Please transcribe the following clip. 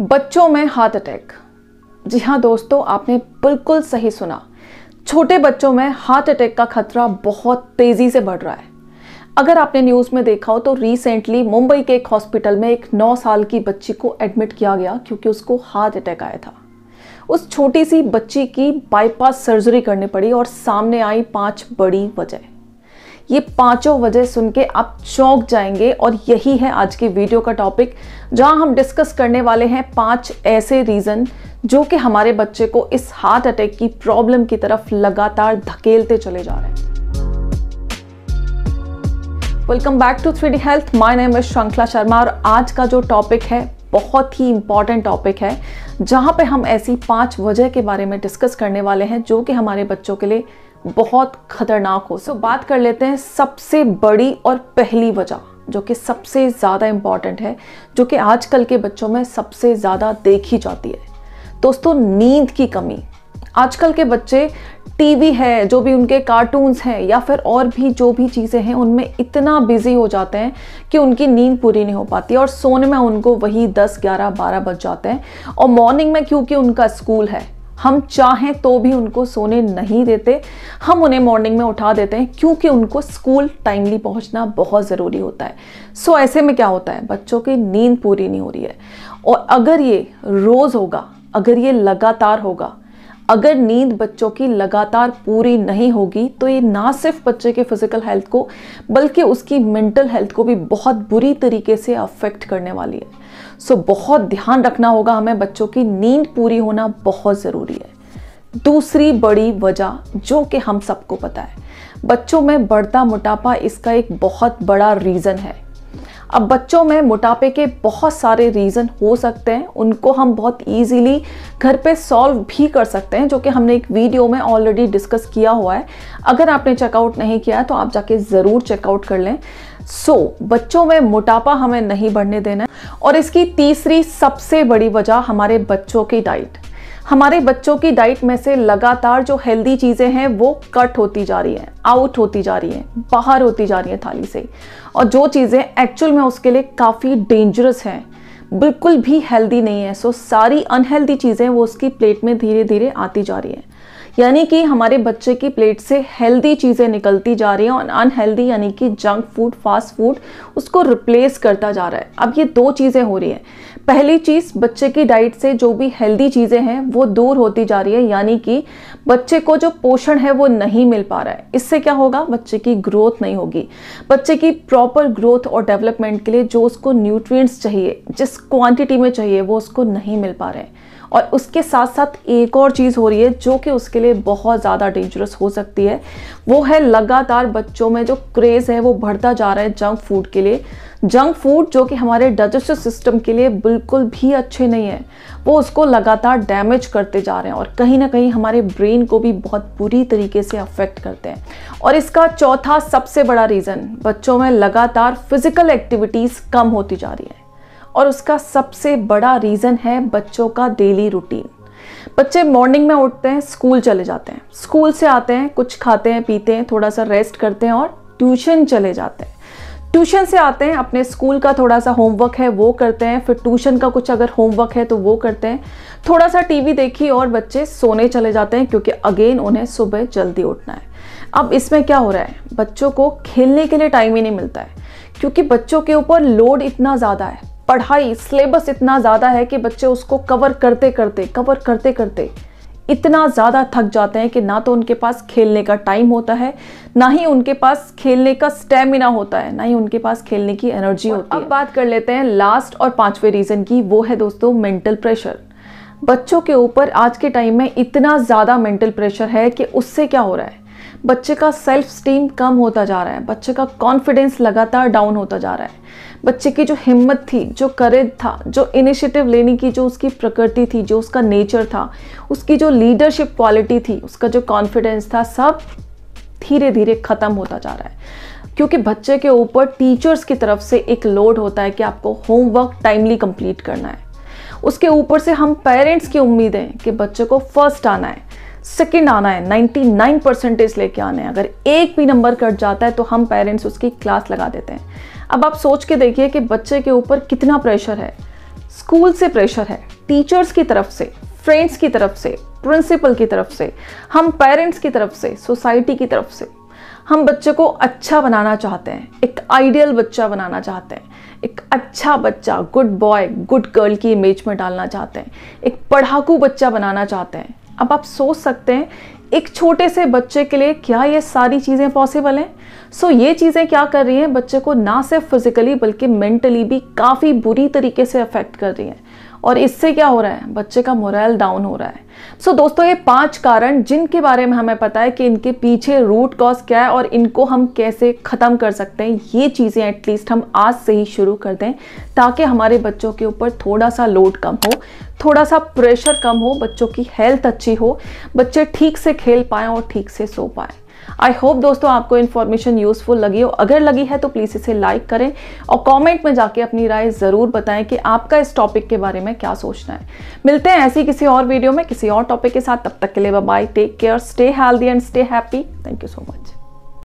बच्चों में heart attack जी हाँ दोस्तों आपने बिल्कुल सही सुना छोटे बच्चों में हार्ट अटैक का खतरा बहुत तेज़ी से बढ़ रहा है अगर आपने न्यूज़ में देखा हो तो रिसेंटली मुंबई के एक हॉस्पिटल में एक 9 साल की बच्ची को एडमिट किया गया क्योंकि उसको हार्ट अटैक आया था उस छोटी सी बच्ची की बाईपास सर्जरी करनी पड़ी और सामने आई पांच बड़ी वजह ये पांचों वजह सुन के आप चौंक जाएंगे और यही है आज की वीडियो का टॉपिक जहां हम डिस्कस करने वाले हैं पांच ऐसे रीज़न जो कि हमारे बच्चे को इस हार्ट अटैक की प्रॉब्लम की तरफ लगातार धकेलते चले जा रहे हैं welcome back to three D health my name is Shrinkhala Sharma और आज का जो टॉपिक है बहुत ही इम्पॉर्टेंट टॉपिक है जहाँ पे हम ऐसी पांच वजह के बारे में डिस्कस करने वाले हैं जो कि हमारे बच्चों के लिए बहुत खतरनाक हो सो so, बात कर लेते हैं सबसे बड़ी और पहली वजह जो कि सबसे ज़्यादा इम्पॉर्टेंट है जो कि आजकल के बच्चों में सबसे ज़्यादा देखी जाती है दोस्तों नींद की कमी आजकल के बच्चे टीवी है जो भी उनके कार्टून्स हैं या फिर और भी जो भी चीज़ें हैं उनमें इतना बिजी हो जाते हैं कि उनकी नींद पूरी नहीं हो पाती और सोने में उनको वही 10, 11, 12 बज जाते हैं और मॉर्निंग में क्योंकि उनका स्कूल है हम चाहें तो भी उनको सोने नहीं देते हम उन्हें मॉर्निंग में उठा देते हैं क्योंकि उनको स्कूल टाइमली पहुंचना बहुत ज़रूरी होता है सो so, ऐसे में क्या होता है बच्चों की नींद पूरी नहीं हो रही है और अगर ये रोज़ होगा अगर ये लगातार होगा अगर नींद बच्चों की लगातार पूरी नहीं होगी तो ये ना सिर्फ बच्चे के फिज़िकल हेल्थ को बल्कि उसकी मेंटल हेल्थ को भी बहुत बुरी तरीके से अफेक्ट करने वाली है सो so, बहुत ध्यान रखना होगा हमें बच्चों की नींद पूरी होना बहुत ज़रूरी है दूसरी बड़ी वजह जो कि हम सबको पता है बच्चों में बढ़ता मोटापा इसका एक बहुत बड़ा रीज़न है अब बच्चों में मोटापे के बहुत सारे रीज़न हो सकते हैं उनको हम बहुत इजीली घर पे सॉल्व भी कर सकते हैं जो कि हमने एक वीडियो में ऑलरेडी डिस्कस किया हुआ है अगर आपने चेकआउट नहीं किया तो आप जाके ज़रूर चेकआउट कर लें सो so, बच्चों में मोटापा हमें नहीं बढ़ने देना और इसकी तीसरी सबसे बड़ी वजह हमारे बच्चों की डाइट हमारे बच्चों की डाइट में से लगातार जो हेल्दी चीज़ें हैं वो कट होती जा रही हैं आउट होती जा रही हैं बाहर होती जा रही हैं थाली से और जो चीज़ें एक्चुअल में उसके लिए काफ़ी डेंजरस हैं बिल्कुल भी हेल्दी नहीं है सो सारी अनहेल्दी चीज़ें वो उसकी प्लेट में धीरे धीरे आती जा रही हैं यानी कि हमारे बच्चे की प्लेट से हेल्दी चीज़ें निकलती जा रही हैं और अनहेल्दी यानी कि जंक फूड फास्ट फूड उसको रिप्लेस करता जा रहा है अब ये दो चीज़ें हो रही हैं पहली चीज़ बच्चे की डाइट से जो भी हेल्दी चीज़ें हैं वो दूर होती जा रही है यानी कि बच्चे को जो पोषण है वो नहीं मिल पा रहा है इससे क्या होगा बच्चे की ग्रोथ नहीं होगी बच्चे की प्रॉपर ग्रोथ और डेवलपमेंट के लिए जो उसको न्यूट्रिएंट्स चाहिए जिस क्वांटिटी में चाहिए वो उसको नहीं मिल पा रहे हैं और उसके साथ साथ एक और चीज़ हो रही है जो कि उसके लिए बहुत ज़्यादा डेंजरस हो सकती है वो है लगातार बच्चों में जो क्रेज़ है वो बढ़ता जा रहा है जंक फूड के लिए जंक फूड जो कि हमारे डाइजेस्टिव सिस्टम के लिए बिल्कुल भी अच्छे नहीं है वो उसको लगातार डैमेज करते जा रहे हैं और कहीं ना कहीं हमारे ब्रेन को भी बहुत बुरी तरीके से अफेक्ट करते हैं और इसका चौथा सबसे बड़ा रीज़न बच्चों में लगातार फिजिकल एक्टिविटीज़ कम होती जा रही है और उसका सबसे बड़ा रीज़न है बच्चों का डेली रूटीन बच्चे मॉर्निंग में उठते हैं स्कूल चले जाते हैं स्कूल से आते हैं कुछ खाते हैं पीते हैं थोड़ा सा रेस्ट करते हैं और ट्यूशन चले जाते हैं ट्यूशन से आते हैं अपने स्कूल का थोड़ा सा होमवर्क है वो करते हैं फिर ट्यूशन का कुछ अगर होमवर्क है तो वो करते हैं थोड़ा सा टीवी देखी और बच्चे सोने चले जाते हैं क्योंकि अगेन उन्हें सुबह जल्दी उठना है अब इसमें क्या हो रहा है बच्चों को खेलने के लिए टाइम ही नहीं मिलता है क्योंकि बच्चों के ऊपर लोड इतना ज़्यादा है पढ़ाई सिलेबस इतना ज़्यादा है कि बच्चे उसको कवर करते करते कवर करते करते इतना ज़्यादा थक जाते हैं कि ना तो उनके पास खेलने का टाइम होता है ना ही उनके पास खेलने का स्टेमिना होता है ना ही उनके पास खेलने की एनर्जी होती है अब बात कर लेते हैं लास्ट और पांचवें रीज़न की वो है दोस्तों मेंटल प्रेशर बच्चों के ऊपर आज के टाइम में इतना ज़्यादा मेंटल प्रेशर है कि उससे क्या हो रहा है बच्चे का सेल्फ स्टीम कम होता जा रहा है बच्चे का कॉन्फिडेंस लगातार डाउन होता जा रहा है बच्चे की जो हिम्मत थी जो करेज था जो इनिशिएटिव लेने की जो उसकी प्रकृति थी जो उसका नेचर था उसकी जो लीडरशिप क्वालिटी थी उसका जो कॉन्फिडेंस था सब धीरे धीरे ख़त्म होता जा रहा है क्योंकि बच्चे के ऊपर टीचर्स की तरफ से एक लोड होता है कि आपको होमवर्क टाइमली कंप्लीट करना है उसके ऊपर से हम पेरेंट्स की उम्मीद है कि बच्चे को फर्स्ट आना है सेकेंड आना है 99 परसेंटेज लेके आना है अगर एक भी नंबर कट जाता है तो हम पेरेंट्स उसकी क्लास लगा देते हैं अब आप सोच के देखिए कि बच्चे के ऊपर कितना प्रेशर है स्कूल से प्रेशर है टीचर्स की तरफ से फ्रेंड्स की तरफ से प्रिंसिपल की तरफ से हम पेरेंट्स की तरफ से सोसाइटी की तरफ से हम बच्चे को अच्छा बनाना चाहते हैं एक आइडियल बच्चा बनाना चाहते हैं एक अच्छा बच्चा गुड बॉय गुड गर्ल की इमेज में डालना चाहते हैं एक पढ़ाकू बच्चा बनाना चाहते हैं अब आप सोच सकते हैं एक छोटे से बच्चे के लिए क्या ये सारी चीज़ें पॉसिबल हैं सो so, ये चीज़ें क्या कर रही हैं बच्चे को ना सिर्फ फिज़िकली बल्कि मेंटली भी काफ़ी बुरी तरीके से अफेक्ट कर रही हैं और इससे क्या हो रहा है बच्चे का मोरल डाउन हो रहा है सो so, दोस्तों ये पांच कारण जिनके बारे में हमें पता है कि इनके पीछे रूट कॉज क्या है और इनको हम कैसे ख़त्म कर सकते हैं ये चीज़ें एटलीस्ट हम आज से ही शुरू कर दें ताकि हमारे बच्चों के ऊपर थोड़ा सा लोड कम हो थोड़ा सा प्रेशर कम हो बच्चों की हेल्थ अच्छी हो बच्चे ठीक से खेल पाएँ और ठीक से सो पाएँ आई होप दोस्तों आपको इन्फॉर्मेशन यूज़फुल लगी हो अगर लगी है तो प्लीज़ इसे लाइक करें और कमेंट में जाके अपनी राय ज़रूर बताएं कि आपका इस टॉपिक के बारे में क्या सोचना है मिलते हैं ऐसी किसी और वीडियो में किसी और टॉपिक के साथ तब तक के लिए bye take care stay healthy and stay happy thank you so much